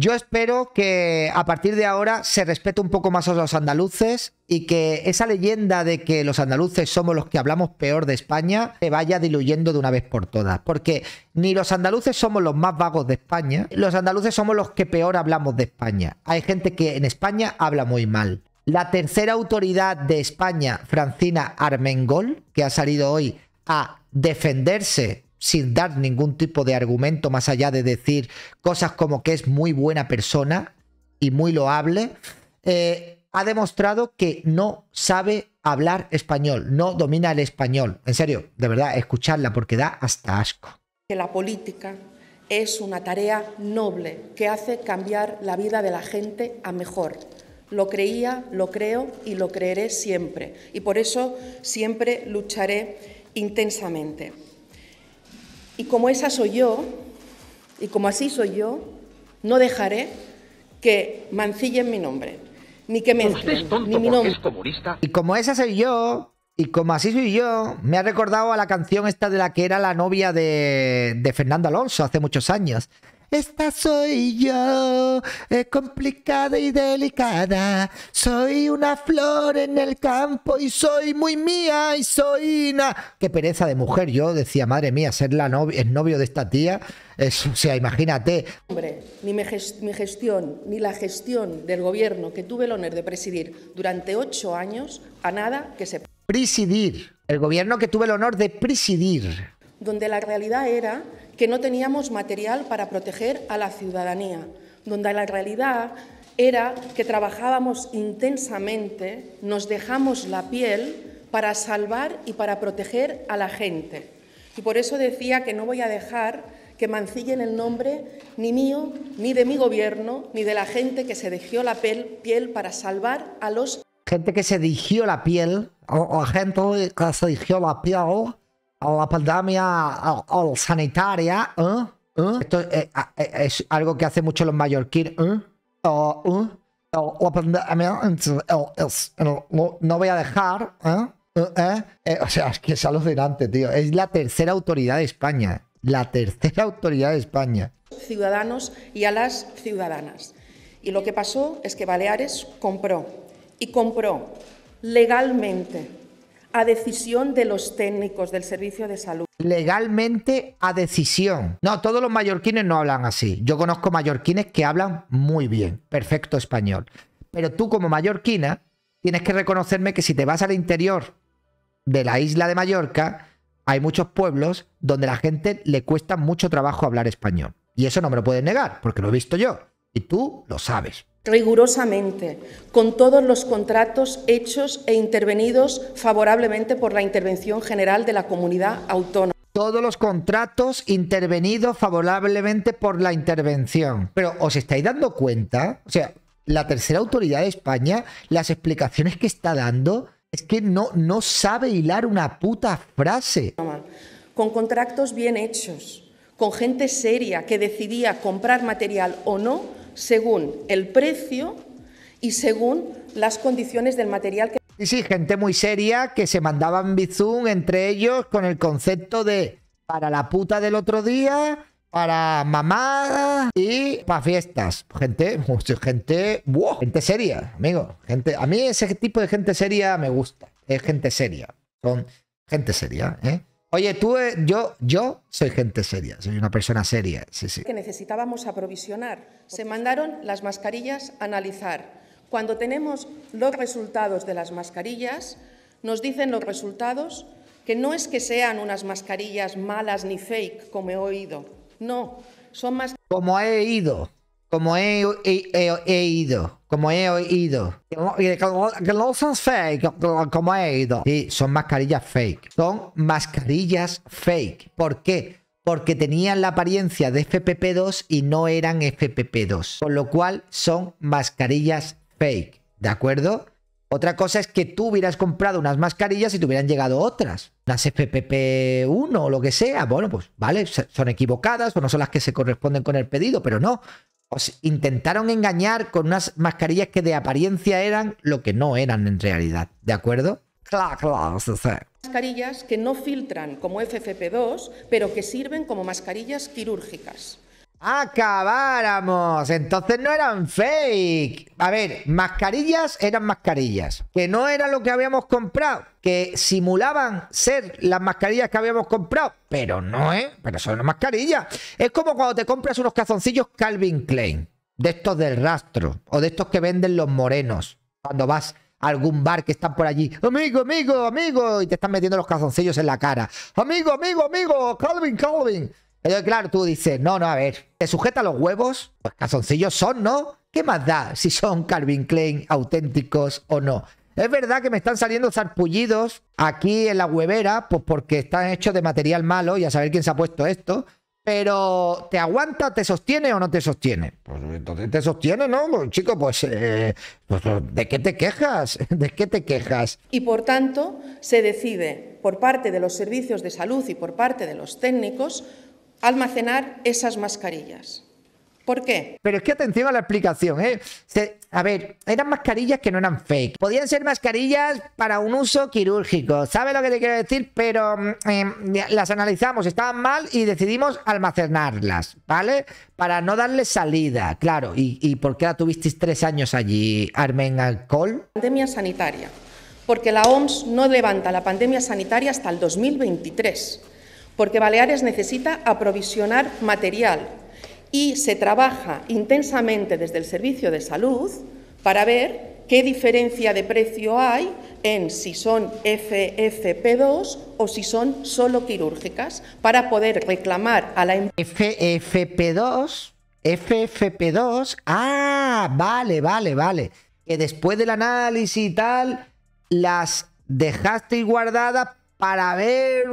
Yo espero que a partir de ahora se respete un poco más a los andaluces y que esa leyenda de que los andaluces somos los que hablamos peor de España se vaya diluyendo de una vez por todas. Porque ni los andaluces somos los más vagos de España, los andaluces somos los que peor hablamos de España. Hay gente que en España habla muy mal. La tercera autoridad de España, Francina Armengol, que ha salido hoy a defenderse sin dar ningún tipo de argumento más allá de decir cosas como que es muy buena persona y muy loable, eh, ha demostrado que no sabe hablar español, no domina el español. En serio, de verdad, escucharla porque da hasta asco. Que la política es una tarea noble que hace cambiar la vida de la gente a mejor. Lo creía, lo creo y lo creeré siempre. Y por eso siempre lucharé intensamente. Y como esa soy yo, y como así soy yo, no dejaré que mancillen mi nombre, ni que me entren, ni mi nombre. Y como esa soy yo, y como así soy yo, me ha recordado a la canción esta de la que era la novia de Fernando Alonso hace muchos años. Esta soy yo, es eh, complicada y delicada. Soy una flor en el campo y soy muy mía y soy una... Qué pereza de mujer, yo decía, madre mía, ser la novia, el novio de esta tía. o sea, imagínate. Hombre, ni mi gestión, ni la gestión del gobierno que tuve el honor de presidir durante ocho años, a nada que se... Presidir, el gobierno que tuve el honor de presidir donde la realidad era que no teníamos material para proteger a la ciudadanía, donde la realidad era que trabajábamos intensamente, nos dejamos la piel para salvar y para proteger a la gente. Y por eso decía que no voy a dejar que mancillen el nombre ni mío, ni de mi gobierno, ni de la gente que se dejó la piel para salvar a los... Gente que se dirigió la piel, o, o gente que se dejó la piel a la pandemia sanitaria. ¿eh? ¿Eh? Esto eh, es, algo que hacen mucho los mallorquín. no voy a dejar. o sea, es que es alucinante, tío. Es la tercera autoridad de España. La tercera autoridad de España. Ciudadanos y a las ciudadanas. Y lo que pasó es que Baleares compró y compró legalmente a decisión de los técnicos del servicio de salud. Legalmente a decisión. No, todos los mallorquines no hablan así. Yo conozco mallorquines que hablan muy bien, perfecto español. Pero tú como mallorquina tienes que reconocerme que si te vas al interior de la isla de Mallorca, hay muchos pueblos donde a la gente le cuesta mucho trabajo hablar español. Y eso no me lo puedes negar, porque lo he visto yo. Y tú lo sabes rigurosamente, con todos los contratos hechos e intervenidos favorablemente por la Intervención General de la Comunidad Autónoma. Todos los contratos intervenidos favorablemente por la intervención. Pero os estáis dando cuenta, o sea, la tercera autoridad de España, las explicaciones que está dando, es que no, no sabe hilar una puta frase. Con contratos bien hechos, con gente seria que decidía comprar material o no según el precio y según las condiciones del material que... Sí, sí, gente muy seria que se mandaban bizum entre ellos con el concepto de para la puta del otro día, para mamá, y para fiestas. Gente, gente, wow, gente seria, amigo. Gente, a mí ese tipo de gente seria me gusta. Es gente seria. Son gente seria, ¿eh? Oye, tú, eh, yo, yo soy gente seria, soy una persona seria, sí, sí. Que necesitábamos aprovisionar. Se mandaron las mascarillas a analizar. Cuando tenemos los resultados de las mascarillas, nos dicen los resultados que no es que sean unas mascarillas malas ni fake, como he oído. No, son más... Como he oído, como he, he, he, he oído como he oído. Que no, son fake, como he oído. Sí, son mascarillas fake. Son mascarillas fake. ¿Por qué? Porque tenían la apariencia de FPP2 y no eran FPP2. Con lo cual son mascarillas fake. ¿De acuerdo? Otra cosa es que tú hubieras comprado unas mascarillas y te hubieran llegado otras, las FPP1 o lo que sea. Bueno, pues vale, son equivocadas o no son las que se corresponden con el pedido, pero no os intentaron engañar con unas mascarillas que de apariencia eran lo que no eran en realidad, ¿de acuerdo? Claro, claro, Mascarillas que no filtran como FFP2, pero que sirven como mascarillas quirúrgicas acabáramos. Entonces no eran fake. A ver, mascarillas eran mascarillas. Que no era lo que habíamos comprado. Que simulaban ser las mascarillas que habíamos comprado. Pero no, ¿eh? Pero son las mascarillas. Es como cuando te compras unos cazoncillos Calvin Klein. De estos del rastro. O de estos que venden los morenos. Cuando vas a algún bar que están por allí. Amigo, amigo, amigo. Y te están metiendo los cazoncillos en la cara. Amigo, amigo, amigo. Calvin, Calvin claro, tú dices, no, no, a ver, ¿te sujeta los huevos? Pues casoncillos son, ¿no? ¿Qué más da si son Calvin Klein auténticos o no? Es verdad que me están saliendo zarpullidos aquí en la huevera, pues porque están hechos de material malo y a saber quién se ha puesto esto. Pero ¿te aguanta, te sostiene o no te sostiene? Pues entonces te sostiene, ¿no? Pues, chico, pues, eh, pues, pues ¿de qué te quejas? ¿De qué te quejas? Y por tanto, se decide por parte de los servicios de salud y por parte de los técnicos almacenar esas mascarillas. ¿Por qué? Pero es que atención a la explicación, ¿eh? A ver, eran mascarillas que no eran fake. Podían ser mascarillas para un uso quirúrgico. ¿Sabe lo que te quiero decir? Pero mm, em, las analizamos, estaban mal y decidimos almacenarlas, ¿vale? Para no darle salida, claro. ¿Y, y por qué la tuvisteis tres años allí, Armen Alcohol? Pandemia sanitaria. Porque la OMS no levanta la pandemia sanitaria hasta el 2023 porque Baleares necesita aprovisionar material y se trabaja intensamente desde el Servicio de Salud para ver qué diferencia de precio hay en si son FFP2 o si son solo quirúrgicas, para poder reclamar a la FFP2, em- FFP2, ah, vale, vale, vale, que después del análisis y tal, las dejaste guardadas para ver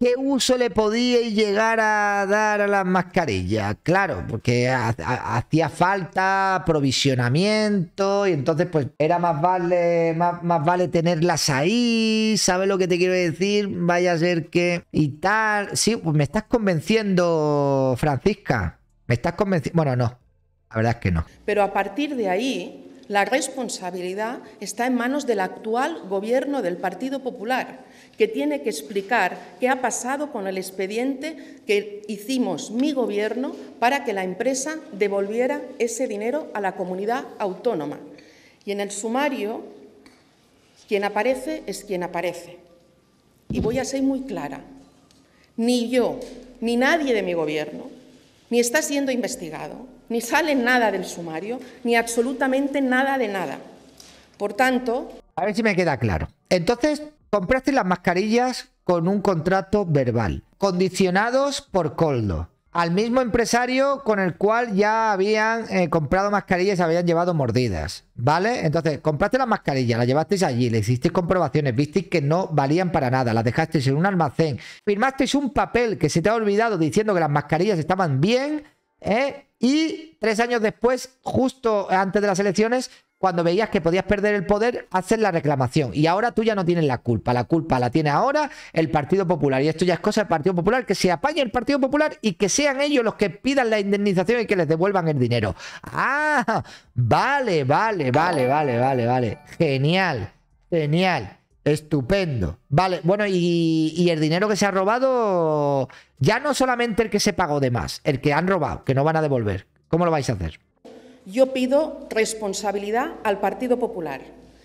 qué uso le podía llegar a dar a las mascarillas. Claro, porque hacía falta aprovisionamiento y entonces pues era más vale, más, más vale tenerlas ahí, ¿sabes lo que te quiero decir? Vaya a ser que... Y tal... Sí, pues me estás convenciendo, Francisca. Me estás convenciendo... Bueno, no. La verdad es que no. Pero a partir de ahí, la responsabilidad está en manos del actual gobierno del Partido Popular que tiene que explicar qué ha pasado con el expediente que hicimos mi gobierno para que la empresa devolviera ese dinero a la comunidad autónoma. Y en el sumario, quien aparece es quien aparece. Y voy a ser muy clara. Ni yo, ni nadie de mi gobierno, ni está siendo investigado, ni sale nada del sumario, ni absolutamente nada de nada. Por tanto... A ver si me queda claro. Entonces, Compraste las mascarillas con un contrato verbal, condicionados por Coldo, al mismo empresario con el cual ya habían eh, comprado mascarillas y habían llevado mordidas, ¿vale? Entonces, compraste las mascarillas, las llevasteis allí, le hicisteis comprobaciones, visteis que no valían para nada, las dejasteis en un almacén, firmasteis un papel que se te ha olvidado diciendo que las mascarillas estaban bien, ¿eh? Y tres años después, justo antes de las elecciones, cuando veías que podías perder el poder, haces la reclamación. Y ahora tú ya no tienes la culpa. La culpa la tiene ahora el Partido Popular. Y esto ya es cosa del Partido Popular, que se apañe el Partido Popular y que sean ellos los que pidan la indemnización y que les devuelvan el dinero. Ah, vale, vale, vale, vale, vale, vale. Genial, genial. Estupendo. Vale, bueno, y, el dinero que se ha robado, ya no solamente el que se pagó de más, el que han robado, que no van a devolver. ¿Cómo lo vais a hacer? Yo pido responsabilidad al Partido Popular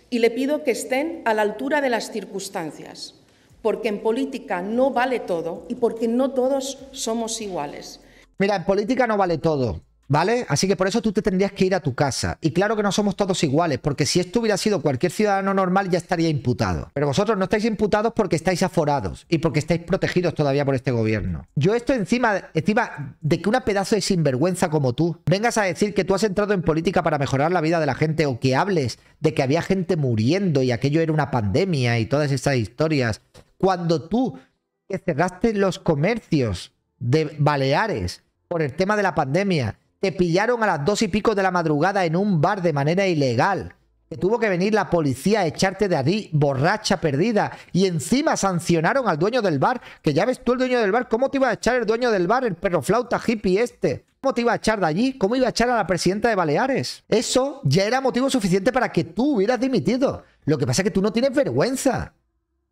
y le pido que estén a la altura de las circunstancias, porque en política no vale todo y porque no todos somos iguales. Mira, en política no vale todo. ¿Vale? Así que por eso tú te tendrías que ir a tu casa. Y claro que no somos todos iguales, porque si esto hubiera sido cualquier ciudadano normal ya estaría imputado. Pero vosotros no estáis imputados porque estáis aforados y porque estáis protegidos todavía por este gobierno. Yo esto encima, encima de que una pedazo de sinvergüenza como tú vengas a decir que tú has entrado en política para mejorar la vida de la gente o que hables de que había gente muriendo y aquello era una pandemia y todas esas historias, cuando tú que cerraste los comercios de Baleares por el tema de la pandemia te pillaron a las dos y pico de la madrugada en un bar de manera ilegal. Que tuvo que venir la policía a echarte de allí, borracha perdida. Y encima sancionaron al dueño del bar. Que ya ves tú el dueño del bar. ¿Cómo te iba a echar el dueño del bar, el perro flauta hippie este? ¿Cómo te iba a echar de allí? ¿Cómo iba a echar a la presidenta de Baleares? Eso ya era motivo suficiente para que tú hubieras dimitido. Lo que pasa es que tú no tienes vergüenza.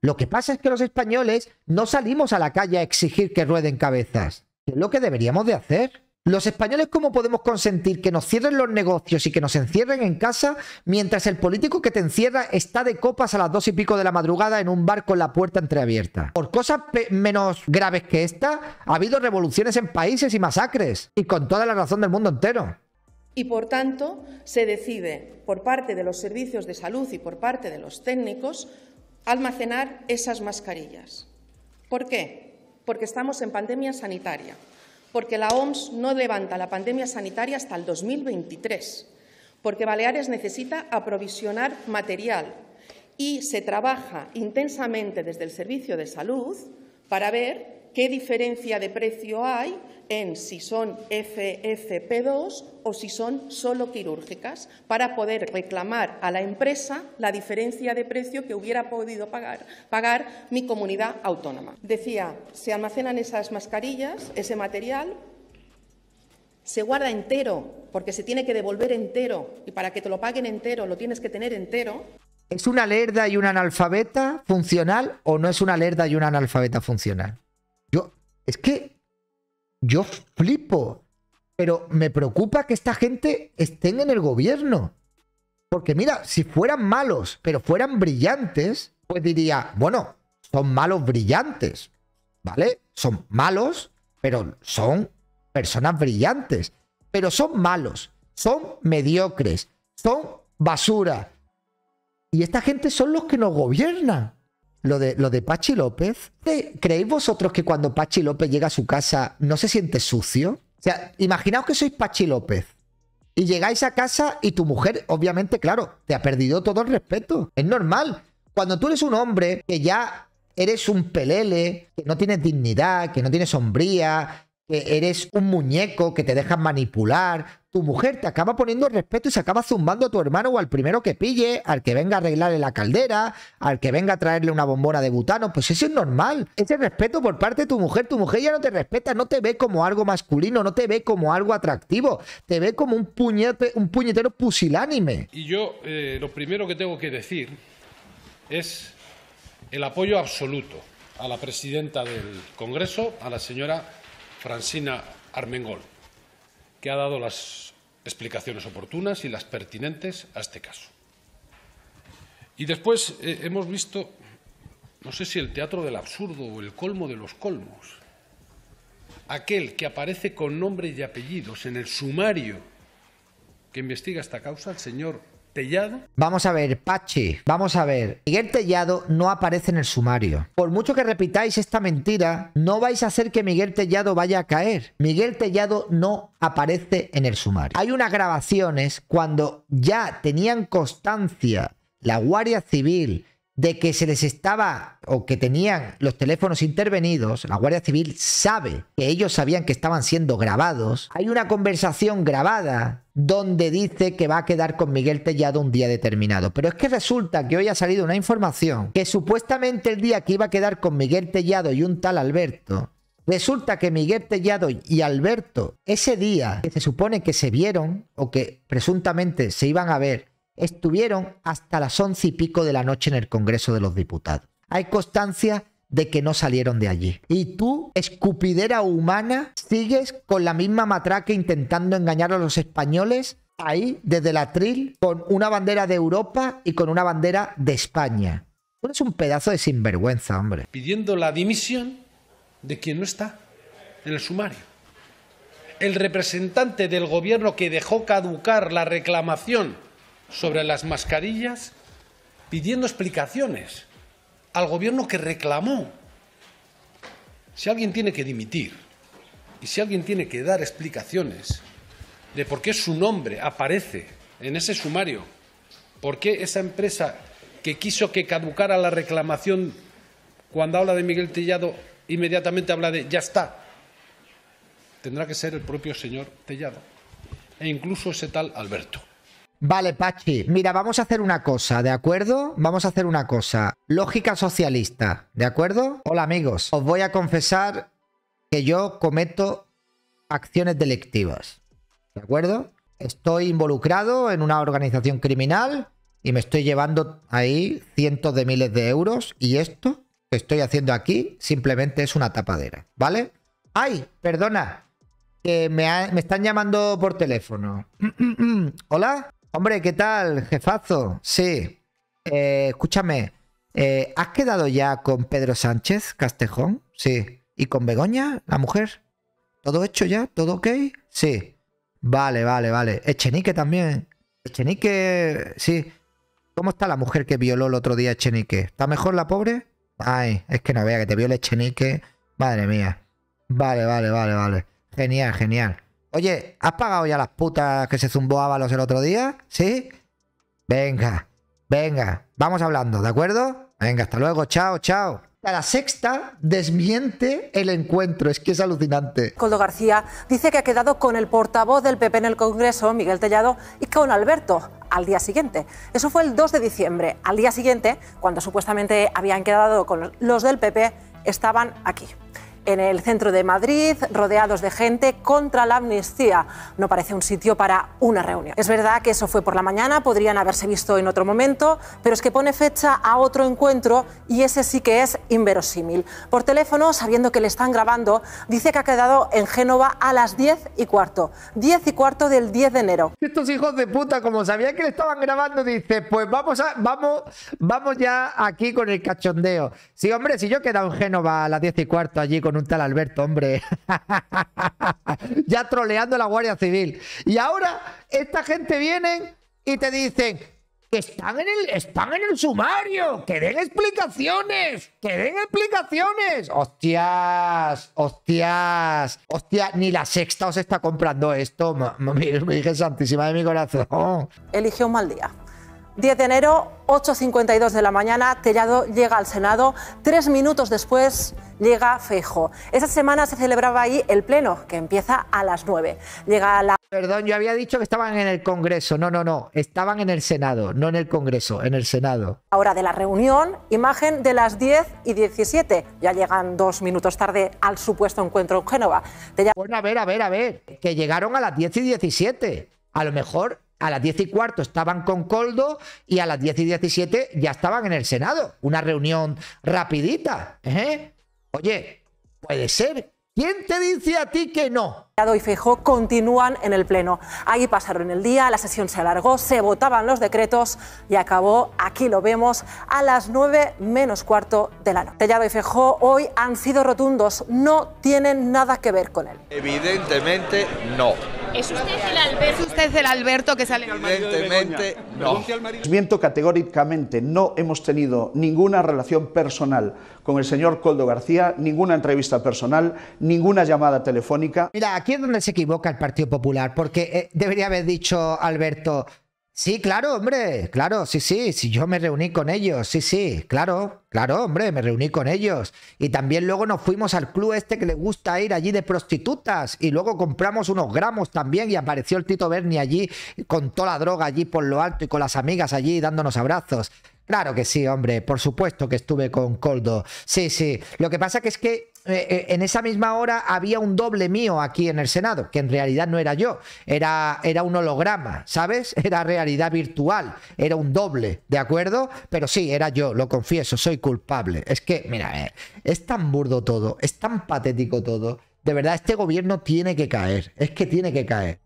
Lo que pasa es que los españoles no salimos a la calle a exigir que rueden cabezas. es lo que deberíamos de hacer. Los españoles, ¿cómo podemos consentir que nos cierren los negocios y que nos encierren en casa mientras el político que te encierra está de copas a las dos y pico de la madrugada en un bar con la puerta entreabierta? Por cosas menos graves que esta, ha habido revoluciones en países y masacres, y con toda la razón del mundo entero. Y por tanto, se decide por parte de los servicios de salud y por parte de los técnicos almacenar esas mascarillas. ¿Por qué? Porque estamos en pandemia sanitaria porque la OMS no levanta la pandemia sanitaria hasta el 2023, porque Baleares necesita aprovisionar material y se trabaja intensamente desde el Servicio de Salud para ver qué diferencia de precio hay en si son FFP2 o si son solo quirúrgicas, para poder reclamar a la empresa la diferencia de precio que hubiera podido pagar, pagar mi comunidad autónoma. Decía, se almacenan esas mascarillas, ese material, se guarda entero, porque se tiene que devolver entero, y para que te lo paguen entero lo tienes que tener entero. ¿Es una lerda y un analfabeta funcional o no es una lerda y una analfabeta funcional? Es que yo flipo, pero me preocupa que esta gente estén en el gobierno. Porque mira, si fueran malos, pero fueran brillantes, pues diría, bueno, son malos brillantes, ¿vale? Son malos, pero son personas brillantes. Pero son malos, son mediocres, son basura. Y esta gente son los que nos gobiernan lo de, lo de Pachi López. ¿Creéis vosotros que cuando Pachi López llega a su casa no se siente sucio? O sea, imaginaos que sois Pachi López. Y llegáis a casa y tu mujer, obviamente, claro, te ha perdido todo el respeto. Es normal. Cuando tú eres un hombre que ya eres un pelele, que no tienes dignidad, que no tienes sombría, que eres un muñeco, que te dejas manipular. Tu mujer te acaba poniendo respeto y se acaba zumbando a tu hermano o al primero que pille, al que venga a arreglarle la caldera, al que venga a traerle una bombona de butano. Pues eso es normal. Ese respeto por parte de tu mujer. Tu mujer ya no te respeta, no te ve como algo masculino, no te ve como algo atractivo. Te ve como un, puñete, un puñetero pusilánime. Y yo eh, lo primero que tengo que decir es el apoyo absoluto a la presidenta del Congreso, a la señora Francina Armengol, que ha dado las explicaciones oportunas y las pertinentes a este caso. Y después eh, hemos visto, no sé si el teatro del absurdo o el colmo de los colmos, aquel que aparece con nombre y apellidos en el sumario que investiga esta causa, el señor Vamos a ver, Pachi, vamos a ver. Miguel Tellado no aparece en el sumario. Por mucho que repitáis esta mentira, no vais a hacer que Miguel Tellado vaya a caer. Miguel Tellado no aparece en el sumario. Hay unas grabaciones cuando ya tenían constancia la Guardia Civil de que se les estaba o que tenían los teléfonos intervenidos, la Guardia Civil sabe que ellos sabían que estaban siendo grabados. Hay una conversación grabada donde dice que va a quedar con Miguel Tellado un día determinado. Pero es que resulta que hoy ha salido una información que supuestamente el día que iba a quedar con Miguel Tellado y un tal Alberto, Resulta que Miguel Tellado y Alberto, ese día que se supone que se vieron o que presuntamente se iban a ver, estuvieron hasta las once y pico de la noche en el Congreso de los Diputados. Hay constancia de que no salieron de allí. Y tú, escupidera humana, sigues con la misma matraca intentando engañar a los españoles ahí desde el atril con una bandera de Europa y con una bandera de España. ...es un pedazo de sinvergüenza, hombre. Pidiendo la dimisión de quien no está en el sumario. El representante del gobierno que dejó caducar la reclamación sobre las mascarillas pidiendo explicaciones al gobierno que reclamó. Si alguien tiene que dimitir y si alguien tiene que dar explicaciones de por qué su nombre aparece en ese sumario, por qué esa empresa que quiso que caducara la reclamación cuando habla de Miguel Tellado inmediatamente habla de ya está, tendrá que ser el propio señor Tellado e incluso ese tal Alberto. Vale, Pachi. Mira, vamos a hacer una cosa, ¿de acuerdo? Vamos a hacer una cosa. Lógica socialista, ¿de acuerdo? Hola, amigos. Os voy a confesar que yo cometo acciones delictivas, ¿de acuerdo? Estoy involucrado en una organización criminal y me estoy llevando ahí cientos de miles de euros y esto que estoy haciendo aquí simplemente es una tapadera, ¿vale? ¡Ay! Perdona, que me, me están llamando por teléfono. ¿Hola? Hombre, ¿qué tal, jefazo? Sí. Eh, escúchame, eh, ¿has quedado ya con Pedro Sánchez Castejón? Sí. ¿Y con Begoña, la mujer? ¿Todo hecho ya? ¿Todo ok? Sí. Vale, vale, vale. Echenique también. Echenique, sí. ¿Cómo está la mujer que violó el otro día Echenique? ¿Está mejor la pobre? Ay, es que no vea que te viole Echenique. Madre mía. Vale, vale, vale, vale. Genial, genial. Oye, ¿has pagado ya las putas que se zumbó Ábalos el otro día? ¿Sí? Venga, venga, vamos hablando, ¿de acuerdo? Venga, hasta luego, chao, chao. A la sexta desmiente el encuentro, es que es alucinante. Coldo García dice que ha quedado con el portavoz del PP en el Congreso, Miguel Tellado, y con Alberto al día siguiente. Eso fue el 2 de diciembre. Al día siguiente, cuando supuestamente habían quedado con los del PP, estaban aquí en el centro de Madrid, rodeados de gente contra la amnistía. No parece un sitio para una reunión. Es verdad que eso fue por la mañana, podrían haberse visto en otro momento, pero es que pone fecha a otro encuentro y ese sí que es inverosímil. Por teléfono, sabiendo que le están grabando, dice que ha quedado en Génova a las 10 y cuarto. 10 y cuarto del 10 de enero. Estos hijos de puta, como sabía que le estaban grabando, dice, pues vamos, a, vamos, vamos ya aquí con el cachondeo. Sí, hombre, si yo he quedado en Génova a las 10 y cuarto allí con un tal Alberto, hombre. ya troleando la Guardia Civil. Y ahora esta gente viene y te dicen que están en el, están en el sumario, que den explicaciones, que den explicaciones. Hostias, hostias, hostias, ni la sexta os está comprando esto. Me dije santísima de mi corazón. Eligió un mal día. 10 de enero, 8.52 de la mañana, Tellado llega al Senado. Tres minutos después llega Feijo. Esa semana se celebraba ahí el Pleno, que empieza a las 9. Llega la... Perdón, yo había dicho que estaban en el Congreso. No, no, no. Estaban en el Senado, no en el Congreso, en el Senado. Ahora de la reunión, imagen de las 10 y 17. Ya llegan dos minutos tarde al supuesto encuentro en Génova. Bueno, a ver, a ver, a ver. Que llegaron a las 10 y 17. A lo mejor a las 10 y cuarto estaban con Coldo y a las 10 y 17 ya estaban en el Senado. Una reunión rapidita. ¿eh? Oye, puede ser. ¿Quién te dice a ti que no? Y fejó continúan en el Pleno. Ahí pasaron el día, la sesión se alargó, se votaban los decretos y acabó, aquí lo vemos, a las 9 menos cuarto de la noche. Tellado y Fejó, hoy han sido rotundos, no tienen nada que ver con él. Evidentemente no. ¿Es usted el Alberto? que sale? Evidentemente, no. Miento categóricamente, no hemos tenido ninguna relación personal con el señor Coldo García, ninguna entrevista personal, ninguna llamada telefónica. Mira, aquí es donde se equivoca el Partido Popular, porque eh, debería haber dicho Alberto... Sí, claro, hombre, claro, sí, sí, sí, yo me reuní con ellos, sí, sí, claro, claro, hombre, me reuní con ellos. Y también luego nos fuimos al club este que le gusta ir allí de prostitutas y luego compramos unos gramos también y apareció el Tito Berni allí con toda la droga allí por lo alto y con las amigas allí dándonos abrazos. Claro que sí, hombre, por supuesto que estuve con Coldo. Sí, sí, lo que pasa que es que eh, eh, en esa misma hora había un doble mío aquí en el Senado, que en realidad no era yo, era, era un holograma, ¿sabes? Era realidad virtual, era un doble, ¿de acuerdo? Pero sí, era yo, lo confieso, soy culpable. Es que, mira, eh, es tan burdo todo, es tan patético todo. De verdad, este gobierno tiene que caer, es que tiene que caer.